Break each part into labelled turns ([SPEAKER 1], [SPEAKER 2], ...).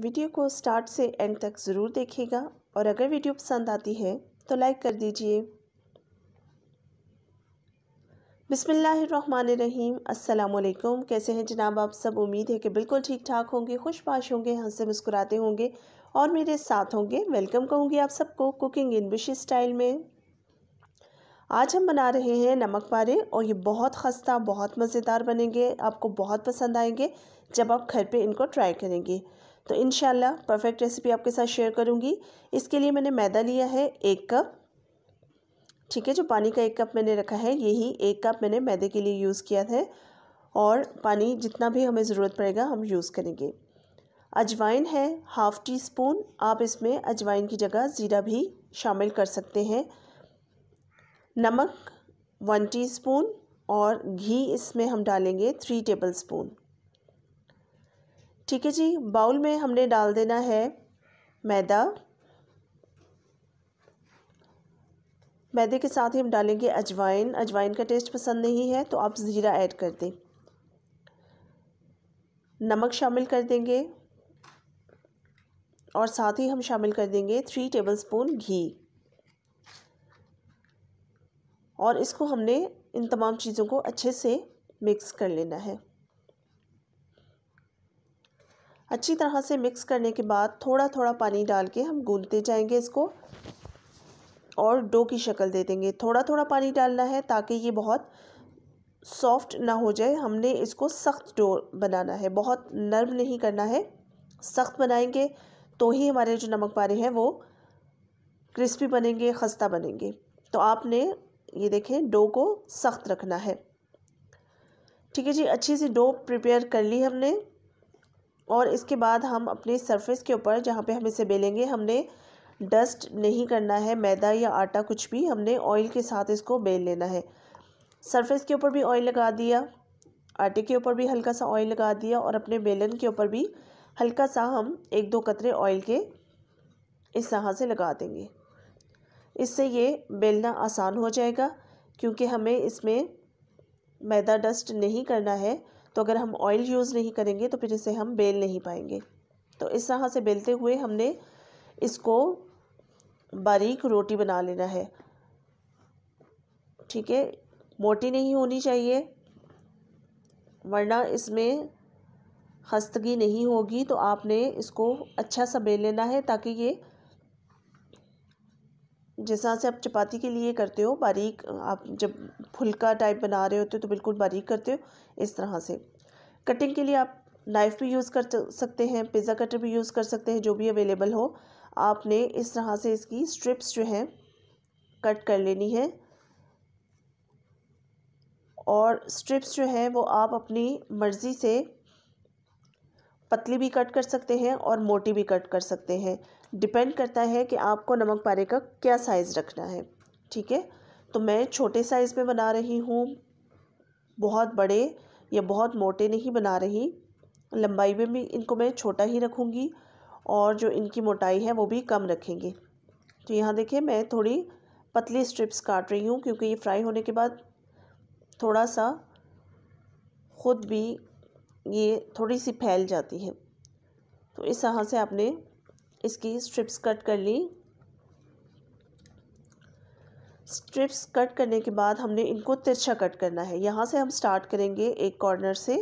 [SPEAKER 1] video को start से and तक ज़रूर देखिएगा और अगर वीडियो पसंद आती है तो लाइक कर दीजिए बिसमीम अल्लाम कैसे हैं जनाब आप सब उम्मीद है कि बिल्कुल ठीक ठाक होंगे खुशपाश होंगे हंसे मुस्कुराते होंगे और मेरे साथ होंगे वेलकम कहूँगी आप सबको कुकिंग इन बिश स्टाइल में आज हम बना रहे हैं नमक पारे और ये बहुत खस्ता बहुत मज़ेदार बनेंगे आपको बहुत पसंद आएंगे जब आप घर पे इनको ट्राई करेंगे तो इन परफेक्ट रेसिपी आपके साथ शेयर करूँगी इसके लिए मैंने मैदा लिया है एक कप ठीक है जो पानी का एक कप मैंने रखा है यही एक कप मैंने मैदे के लिए यूज़ किया है और पानी जितना भी हमें ज़रूरत पड़ेगा हम यूज़ करेंगे अजवाइन है हाफ़ टी स्पून आप इसमें अजवाइन की जगह ज़ीरा भी शामिल कर सकते हैं नमक वन टीस्पून और घी इसमें हम डालेंगे थ्री टेबल स्पून ठीक है जी बाउल में हमने डाल देना है मैदा मैदे के साथ ही हम डालेंगे अजवाइन अजवाइन का टेस्ट पसंद नहीं है तो आप ज़ीरा ऐड कर दें नमक शामिल कर देंगे और साथ ही हम शामिल कर देंगे थ्री टेबलस्पून घी और इसको हमने इन तमाम चीज़ों को अच्छे से मिक्स कर लेना है अच्छी तरह से मिक्स करने के बाद थोड़ा थोड़ा पानी डाल के हम गूंदते जाएंगे इसको और डो की शक्ल दे देंगे थोड़ा थोड़ा पानी डालना है ताकि ये बहुत सॉफ्ट ना हो जाए हमने इसको सख्त डो बनाना है बहुत नर्म नहीं करना है सख्त बनाएंगे तो ही हमारे जो नमक पारे हैं वो क्रिस्पी बनेंगे खस्ता बनेंगे तो आपने ये देखें डो को सख्त रखना है ठीक है जी अच्छी सी डो प्रिपेयर कर ली हमने और इसके बाद हम अपने सरफेस के ऊपर जहाँ पे हम इसे बेलेंगे हमने डस्ट नहीं करना है मैदा या आटा कुछ भी हमने ऑयल के साथ इसको बेल लेना है सरफेस के ऊपर भी ऑयल लगा दिया आटे के ऊपर भी हल्का सा ऑयल लगा दिया और अपने बेलन के ऊपर भी हल्का सा हम एक दो कतरे ऑयल के इस तरह से लगा देंगे इससे ये बेलना आसान हो जाएगा क्योंकि हमें इसमें मैदा डस्ट नहीं करना है तो अगर हम ऑयल यूज़ नहीं करेंगे तो फिर इसे हम बेल नहीं पाएंगे तो इस तरह से बेलते हुए हमने इसको बारीक रोटी बना लेना है ठीक है मोटी नहीं होनी चाहिए वरना इसमें खस्तगी नहीं होगी तो आपने इसको अच्छा सा बेल लेना है ताकि ये जिस तरह से आप चपाती के लिए करते हो बारीक आप जब फुल्का टाइप बना रहे होते हो तो बिल्कुल बारीक करते हो इस तरह से कटिंग के लिए आप नाइफ़ भी यूज़ कर सकते हैं पिज़्ज़ा कटर भी यूज़ कर सकते हैं जो भी अवेलेबल हो आपने इस तरह से इसकी स्ट्रिप्स जो हैं कट कर लेनी है और स्ट्रिप्स जो हैं वो आप अपनी मर्ज़ी से पतली भी कट कर सकते हैं और मोटी भी कट कर सकते हैं डिपेंड करता है कि आपको नमक पारे का क्या साइज़ रखना है ठीक है तो मैं छोटे साइज़ में बना रही हूँ बहुत बड़े या बहुत मोटे नहीं बना रही लंबाई में भी इनको मैं छोटा ही रखूँगी और जो इनकी मोटाई है वो भी कम रखेंगे तो यहाँ देखिए मैं थोड़ी पतली स्ट्रिप्स काट रही हूँ क्योंकि ये फ्राई होने के बाद थोड़ा सा ख़ुद भी ये थोड़ी सी फैल जाती है तो इस तरह से आपने इसकी स्ट्रिप्स कट कर ली स्ट्रिप्स कट करने के बाद हमने इनको तिरछा कट करना है यहाँ से हम स्टार्ट करेंगे एक कॉर्नर से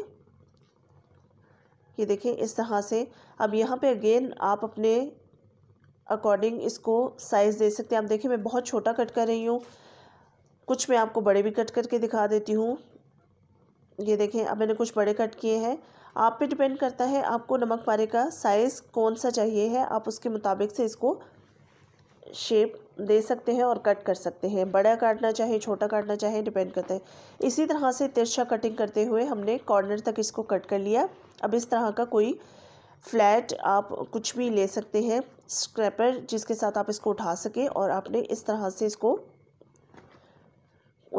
[SPEAKER 1] ये देखें इस तरह से अब यहाँ पे अगेन आप अपने अकॉर्डिंग इसको साइज़ दे सकते हैं आप देखें मैं बहुत छोटा कट कर रही हूँ कुछ मैं आपको बड़े भी कट करके दिखा देती हूँ ये देखें अब मैंने कुछ बड़े कट किए हैं आप पे डिपेंड करता है आपको नमक पारे का साइज़ कौन सा चाहिए है आप उसके मुताबिक से इसको शेप दे सकते हैं और कट कर सकते हैं बड़ा काटना चाहे छोटा काटना चाहे डिपेंड करता है इसी तरह से तिरछा कटिंग करते हुए हमने कॉर्नर तक इसको कट कर लिया अब इस तरह का कोई फ्लैट आप कुछ भी ले सकते हैं स्क्रैपर जिसके साथ आप इसको उठा सके और आपने इस तरह से इसको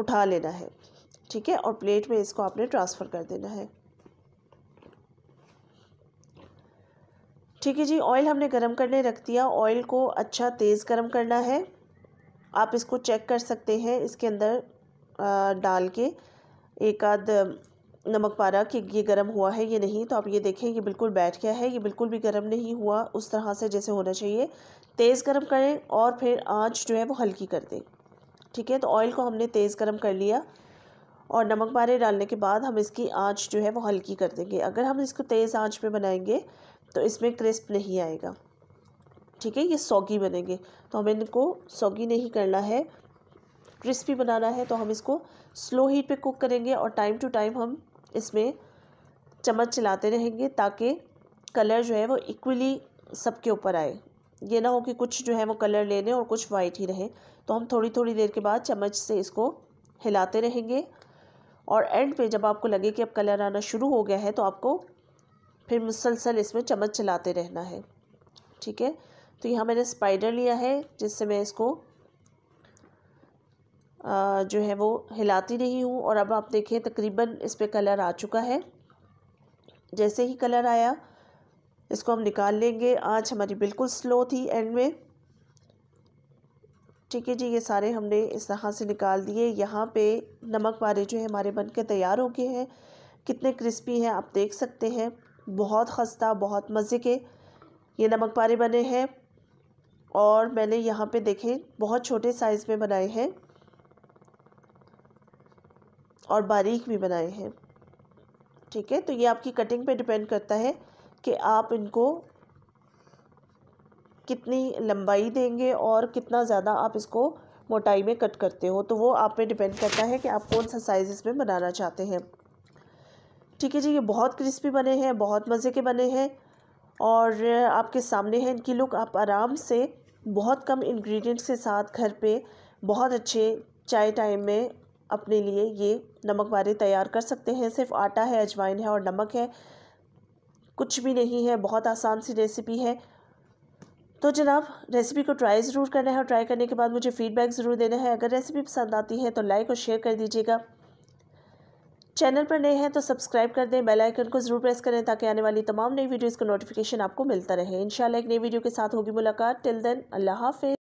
[SPEAKER 1] उठा लेना है ठीक है और प्लेट में इसको आपने ट्रांसफ़र कर देना है ठीक है जी ऑयल हमने गर्म करने रख दिया ऑयल को अच्छा तेज़ गर्म करना है आप इसको चेक कर सकते हैं इसके अंदर आ, डाल के एक आध नमक पारा कि ये गर्म हुआ है ये नहीं तो आप ये देखें ये बिल्कुल बैठ गया है ये बिल्कुल भी गर्म नहीं हुआ उस तरह से जैसे होना चाहिए तेज़ गरम करें और फिर आंच जो है वो हल्की कर दें ठीक है तो ऑयल को हमने तेज़ गर्म कर लिया और नमक पारे डालने के बाद हम इसकी आंच जो है वो हल्की कर देंगे अगर हम इसको तेज़ आँच पर बनाएंगे तो इसमें क्रिस्प नहीं आएगा ठीक है ये सौगी बनेंगे तो हमें इनको सौगी नहीं करना है क्रिस्पी बनाना है तो हम इसको स्लो हीट पे कुक करेंगे और टाइम टू टाइम हम इसमें चम्मच चलाते रहेंगे ताकि कलर जो है वो इक्वली सबके ऊपर आए ये ना हो कि कुछ जो है वो कलर ले लें और कुछ वाइट ही रहे तो हम थोड़ी थोड़ी देर के बाद चम्मच से इसको हिलाते रहेंगे और एंड पे जब आपको लगे कि अब कलर आना शुरू हो गया है तो आपको फिर मुसलसल इसमें चम्मच चलाते रहना है ठीक है तो यहाँ मैंने स्पाइडर लिया है जिससे मैं इसको जो है वो हिलाती रही हूँ और अब आप देखें तकरीबन इस पर कलर आ चुका है जैसे ही कलर आया इसको हम निकाल लेंगे आँच हमारी बिल्कुल स्लो थी एंड में ठीक है जी ये सारे हमने इस तरह से निकाल दिए यहाँ पे नमक वाले जो है हमारे बन के तैयार हो गए हैं कितने क्रिस्पी हैं आप देख सकते हैं बहुत खस्ता बहुत मज़े के ये नमक पारे बने हैं और मैंने यहाँ पे देखे बहुत छोटे साइज़ में बनाए हैं और बारीक भी बनाए हैं ठीक है तो ये आपकी कटिंग पे डिपेंड करता है कि आप इनको कितनी लंबाई देंगे और कितना ज़्यादा आप इसको मोटाई में कट करते हो तो वो आप पे डिपेंड करता है कि आप कौन सा साइज़ इसमें बनाना चाहते हैं ठीक है जी ये बहुत क्रिस्पी बने हैं बहुत मज़े के बने हैं और आपके सामने हैं इनकी लुक आप आराम से बहुत कम इंग्रेडिएंट्स के साथ घर पे बहुत अच्छे चाय टाइम में अपने लिए ये नमक वारे तैयार कर सकते हैं सिर्फ आटा है अजवाइन है और नमक है कुछ भी नहीं है बहुत आसान सी रेसिपी है तो जनाब रेसिपी को ट्राई ज़रूर करना है और ट्राई करने के बाद मुझे फीडबैक ज़रूर देना है अगर रेसिपी पसंद आती है तो लाइक और शेयर कर दीजिएगा चैनल पर नए हैं तो सब्सक्राइब कर दें बेल आइकन को जरूर प्रेस करें ताकि आने वाली तमाम नई वीडियोस का नोटिफिकेशन आपको मिलता रहे इंशाल्लाह एक नई वीडियो के साथ होगी मुलाकात टिल देन अल्लाह हाफिज़